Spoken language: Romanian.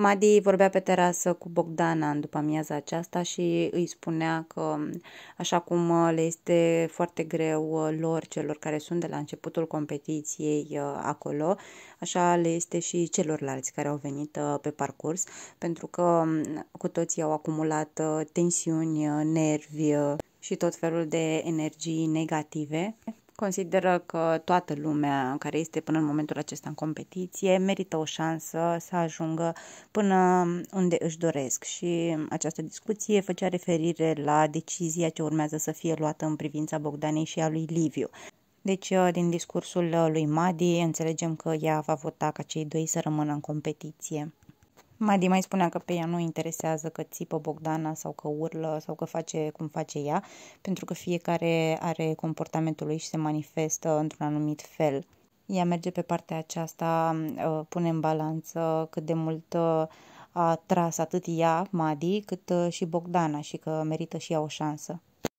Madi vorbea pe terasă cu Bogdana în după amiaza aceasta și îi spunea că așa cum uh, le este foarte greu uh, lor, celor care sunt de la începutul competiției uh, acolo, așa le este și celorlalți care au venit pe parcurs, pentru că um, cu toții au acumulat tensiuni, nervi și tot felul de energii negative consideră că toată lumea care este până în momentul acesta în competiție merită o șansă să ajungă până unde își doresc și această discuție făcea referire la decizia ce urmează să fie luată în privința Bogdanei și a lui Liviu. Deci, uh, din discursul uh, lui Madi, înțelegem că ea va vota ca cei doi să rămână în competiție. Madi mai spunea că pe ea nu interesează că țipă Bogdana sau că urlă sau că face cum face ea, pentru că fiecare are comportamentul lui și se manifestă într-un anumit fel. Ea merge pe partea aceasta, uh, pune în balanță cât de mult uh, a tras atât ea, Madi, cât uh, și Bogdana și că merită și ea o șansă.